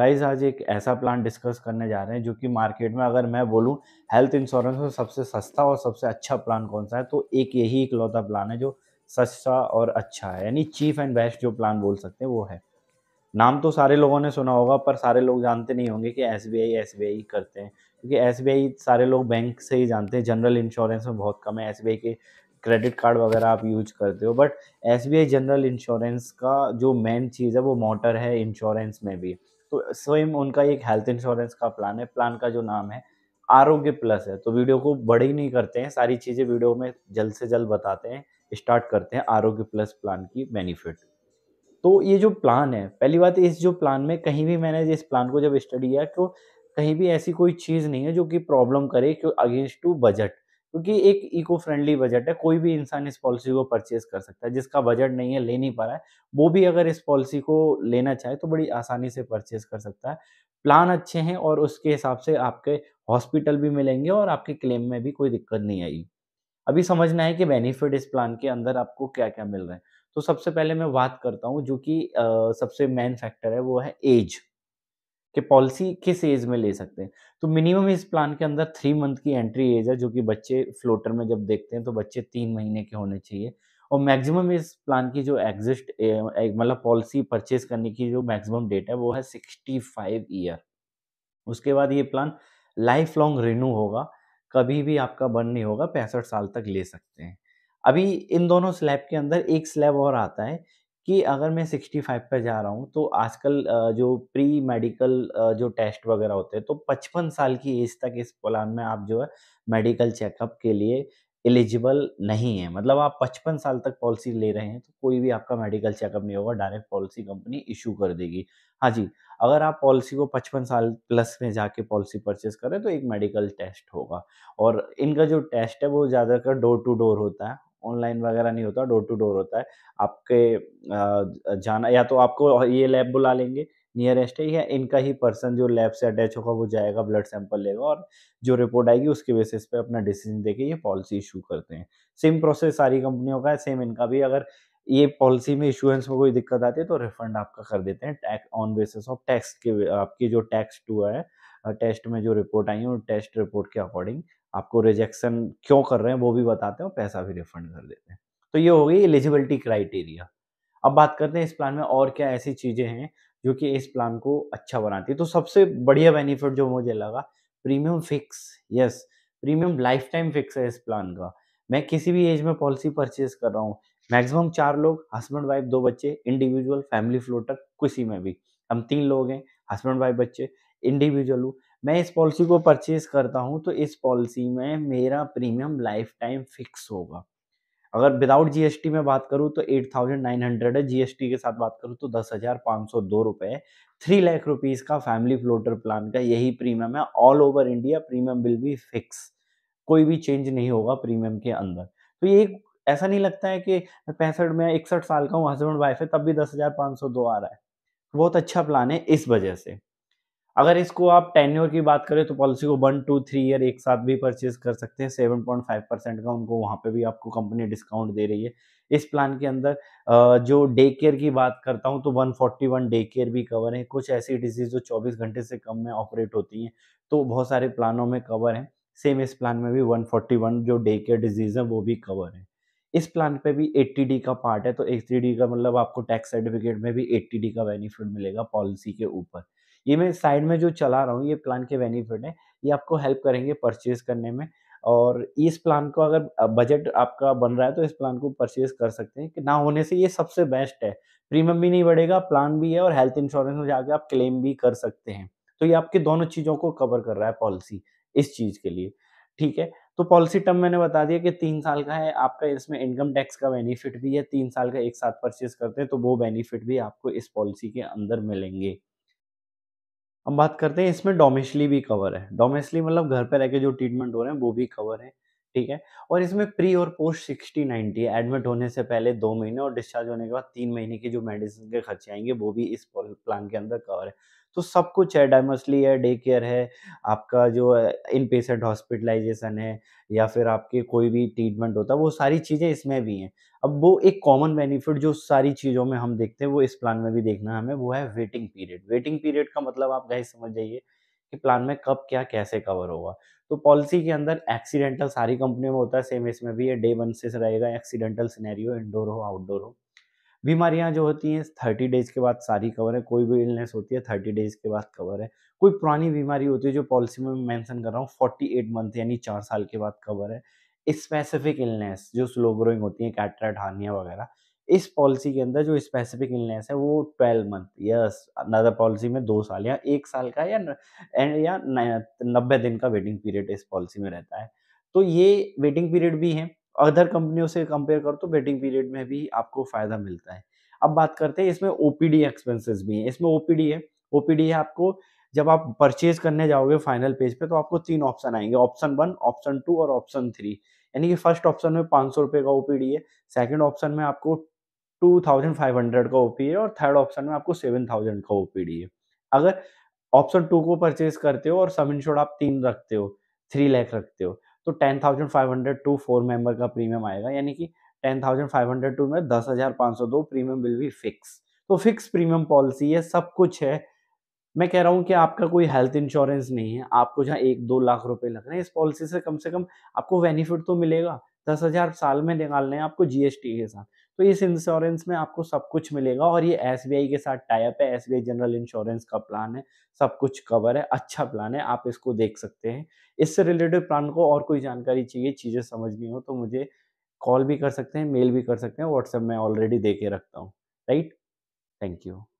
guys आज एक ऐसा प्लान डिस्कस करने जा रहे हैं जो कि मार्केट में अगर मैं बोलूँ हेल्थ इंश्योरेंस में सबसे सस्ता और सबसे अच्छा प्लान कौन सा है तो एक यही इकलौता प्लान है जो सस्ता और अच्छा है यानी चीफ एंड बेस्ट जो प्लान बोल सकते हैं वो है नाम तो सारे लोगों ने सुना होगा पर सारे लोग जानते नहीं होंगे कि S B I S B I करते हैं क्योंकि एस बी आई सारे लोग बैंक से ही जानते हैं जनरल इंश्योरेंस में बहुत कम है एस बी आई के क्रेडिट कार्ड वगैरह आप यूज करते हो but S B I general insurance का जो मेन चीज़ है वो मोटर है इंश्योरेंस में भी तो स्वयं उनका एक हेल्थ इंश्योरेंस का प्लान है प्लान का जो नाम है आरोग्य प्लस है तो वीडियो को बड़े ही नहीं करते हैं सारी चीज़ें वीडियो में जल्द से जल्द बताते हैं स्टार्ट करते हैं आरोग्य प्लस प्लान की बेनिफिट तो ये जो प्लान है पहली बात इस जो प्लान में कहीं भी मैंने इस प्लान को जब स्टडी किया तो कहीं भी ऐसी कोई चीज़ नहीं है जो कि प्रॉब्लम करे अगेंस्ट टू बजट क्योंकि एक इको फ्रेंडली बजट है कोई भी इंसान इस पॉलिसी को परचेज कर सकता है जिसका बजट नहीं है ले नहीं पा रहा है वो भी अगर इस पॉलिसी को लेना चाहे तो बड़ी आसानी से परचेज कर सकता है प्लान अच्छे हैं और उसके हिसाब से आपके हॉस्पिटल भी मिलेंगे और आपके क्लेम में भी कोई दिक्कत नहीं आएगी अभी समझना है कि बेनिफिट इस प्लान के अंदर आपको क्या क्या मिल रहा है तो सबसे पहले मैं बात करता हूँ जो कि सबसे मेन फैक्टर है वो है एज कि पॉलिसी किस एज में ले सकते हैं तो मिनिमम इस प्लान के अंदर थ्री मंथ की एंट्री एज है जो कि बच्चे फ्लोटर में जब देखते हैं तो बच्चे तीन महीने के होने चाहिए और मैक्सिमम इस प्लान की जो एग्जिस्ट मतलब पॉलिसी परचेज करने की जो मैक्सिमम डेट है वो है सिक्सटी फाइव ईयर उसके बाद ये प्लान लाइफ लॉन्ग रिन्यू होगा कभी भी आपका बंद नहीं होगा पैंसठ साल तक ले सकते हैं अभी इन दोनों स्लैब के अंदर एक स्लैब और आता है कि अगर मैं 65 पे जा रहा हूँ तो आजकल जो प्री मेडिकल जो टेस्ट वगैरह होते हैं तो 55 साल की एज तक इस प्लान में आप जो है मेडिकल चेकअप के लिए एलिजिबल नहीं है मतलब आप 55 साल तक पॉलिसी ले रहे हैं तो कोई भी आपका मेडिकल चेकअप नहीं होगा डायरेक्ट पॉलिसी कंपनी इशू कर देगी हाँ जी अगर आप पॉलिसी को 55 साल प्लस में जाके पॉलिसी परचेस करें तो एक मेडिकल टेस्ट होगा और इनका जो टेस्ट है वो ज़्यादातर डोर टू डोर होता है ऑनलाइन वगैरह नहीं होता डोर टू डोर होता है आपके जाना या तो आपको ये लैब बुला लेंगे नियरेस्ट है या इनका ही पर्सन जो लैब से अटैच होगा वो जाएगा ब्लड सैंपल लेगा और जो रिपोर्ट आएगी उसके बेसिस पे अपना डिसीजन देके ये पॉलिसी इशू करते हैं सेम प्रोसेस सारी कंपनियों का है सेम इनका भी अगर ये पॉलिसी में इशुएंस में कोई दिक्कत आती है तो रिफंड आपका कर देते हैं tax on basis of tax के आपकी जो टैक्स टू है टेस्ट में जो रिपोर्ट आई है वो टेस्ट रिपोर्ट के अकॉर्डिंग आपको रिजेक्शन क्यों कर रहे हैं वो भी बताते हैं और पैसा भी रिफंड कर देते हैं तो ये हो गई एलिजिबिलिटी क्राइटेरिया अब बात करते हैं इस प्लान में और क्या ऐसी चीज़ें हैं जो कि इस प्लान को अच्छा बनाती है तो सबसे बढ़िया बेनिफिट जो मुझे लगा premium fix yes premium life time fix है इस प्लान का मैं किसी भी एज में पॉलिसी परचेज कर रहा हूँ मैक्सिमम चार लोग हस्बैंड वाइफ दो बच्चे इंडिविजुअल फैमिली फ्लोटर किसी में भी हम तीन लोग हैं हस्बैंड वाइफ बच्चे इंडिविजुअल हूँ मैं इस पॉलिसी को परचेज करता हूँ तो इस पॉलिसी में मेरा प्रीमियम लाइफ टाइम फिक्स होगा अगर विदाउट जीएसटी में बात करूँ तो एट थाउजेंड नाइन हंड्रेड है जीएसटी के साथ बात करूँ तो दस हज़ार पाँच सौ दो रुपये थ्री लाख रुपीज़ का फैमिली फ्लोटर प्लान का यही प्रीमियम है all over India premium will be fix कोई भी चेंज नहीं होगा प्रीमियम के अंदर तो ये एक ऐसा नहीं लगता है कि पैंसठ में इकसठ साल का हूँ हस्बैंड वाइफ है तब भी दस हज़ार पाँच सौ दो आ रहा है बहुत अच्छा प्लान है इस वजह से अगर इसको आप ईयर की बात करें तो पॉलिसी को वन टू थ्री ईयर एक साथ भी परचेज कर सकते हैं सेवन पॉइंट फाइव परसेंट का उनको वहाँ पे भी आपको कंपनी डिस्काउंट दे रही है इस प्लान के अंदर जो डे केयर की बात करता हूँ तो one forty one day care भी कवर है कुछ ऐसी डिजीज जो चौबीस घंटे से कम में ऑपरेट होती हैं तो बहुत सारे प्लानों में कवर हैं सेम इस प्लान में भी वन फोर्टी वन जो डे केयर डिजीज़ है वो भी कवर है इस प्लान पे भी एट्टी का पार्ट है तो एट्टी का मतलब आपको टैक्स सर्टिफिकेट में भी एट्टी का बेनिफिट मिलेगा पॉलिसी के ऊपर ये मैं साइड में जो चला रहा हूँ ये प्लान के बेनिफिट हैं ये आपको हेल्प करेंगे परचेज करने में और इस प्लान को अगर बजट आपका बन रहा है तो इस प्लान को परचेज कर सकते हैं कि ना होने से ये सबसे बेस्ट है प्रीमियम भी नहीं बढ़ेगा प्लान भी है और हेल्थ इंश्योरेंस में जाके आप क्लेम भी कर सकते हैं तो ये आपके दोनों चीज़ों को कवर कर रहा है पॉलिसी इस चीज़ के लिए ठीक है तो पॉलिसी टर्म मैंने बता दिया कि तीन साल का है आपका इसमें इनकम टैक्स का बेनिफिट भी है तीन साल का एक साथ परचेज करते हैं तो वो बेनिफिट भी आपको इस पॉलिसी के अंदर मिलेंगे अब बात करते हैं इसमें डोमेस्टली भी कवर है डोमेस्टली मतलब घर पे रह के जो ट्रीटमेंट हो रहे हैं वो भी कवर है ठीक है और इसमें प्री और पोस्ट सिक्सटी है एडमिट होने से पहले दो महीने और डिस्चार्ज होने के बाद तीन महीने की जो मेडिसिन के खर्चे आएंगे वो भी इस प्लान के अंदर कवर है तो सब कुछ है डायमसली है डे केयर है आपका जो इन पेशेंट हॉस्पिटलाइजेशन है या फिर आपके कोई भी ट्रीटमेंट होता है वो सारी चीज़ें इसमें भी हैं अब वो एक कॉमन बेनिफिट जो सारी चीज़ों में हम देखते हैं वो इस प्लान में भी देखना हमें वो है वेटिंग पीरियड वेटिंग पीरियड का मतलब आप गाइस समझ जाइए कि प्लान में कब क्या कैसे कवर होगा तो पॉलिसी के अंदर एक्सीडेंटल सारी कंपनियों में होता है सेम इसमें भी है डे वन से रहेगा एक्सीडेंटल सिनेरियो इंडोर हो आउटडोर हो बीमारियां जो होती हैं थर्टी डेज के बाद सारी कवर है कोई भी इलनेस होती है थर्टी डेज के बाद कवर है कोई पुरानी बीमारी होती है जो पॉलिसी में मेंशन कर रहा हूँ फोर्टी एट मंथ यानी चार साल के बाद कवर है स्पेसिफिक इलनेस जो स्लो ग्रोइंग होती है कैटराइट हानिया वगैरह इस पॉलिसी के अंदर जो स्पेसिफिक इलनेस है वो ट्वेल्व मंथ यस नदर पॉलिसी में दो साल या एक साल का या एंड या नब्बे दिन का वेटिंग पीरियड इस पॉलिसी में रहता है तो ये वेटिंग पीरियड भी है अदर कंपनियों से कंपेयर करो तो वेटिंग पीरियड में भी आपको फ़ायदा मिलता है अब बात करते हैं इसमें ओपीडी एक्सपेंसेस भी हैं इसमें ओपीडी है ओपीडी है आपको जब आप परचेज करने जाओगे फाइनल पेज पे तो आपको तीन ऑप्शन आएंगे ऑप्शन वन ऑप्शन टू और ऑप्शन थ्री यानी कि फर्स्ट ऑप्शन में पाँच सौ रुपये का ओ है सेकेंड ऑप्शन में आपको टू थाउजेंड फाइव हंड्रेड का ओ है और थर्ड ऑप्शन में आपको सेवन थाउजेंड का ओ है अगर ऑप्शन टू को परचेज करते हो और सम इंश्योर्ड आप तीन रखते हो थ्री लैख रखते हो तो ten thousand five hundred two four member का प्रीमियम आएगा यानी कि ten thousand five hundred two में दस हज़ार पाँच सौ दो प्रीमियम विल बी फिक्स तो फिक्स प्रीमियम पॉलिसी है सब कुछ है मैं कह रहा हूँ कि आपका कोई हेल्थ इंश्योरेंस नहीं है आपको जहाँ एक दो लाख रुपए लग रहे हैं इस पॉलिसी से कम से कम आपको बेनिफिट तो मिलेगा दस हज़ार साल में निकालने हैं आपको जीएसटी के साथ तो इस इंश्योरेंस में आपको सब कुछ मिलेगा और ये एस के साथ टाइप है एस जनरल इंश्योरेंस का प्लान है सब कुछ कवर है अच्छा प्लान है आप इसको देख सकते हैं इससे रिलेटेड प्लान को और कोई जानकारी चाहिए चीज़ें समझनी हो तो मुझे कॉल भी कर सकते हैं मेल भी कर सकते हैं व्हाट्सएप में ऑलरेडी दे के रखता हूँ राइट थैंक यू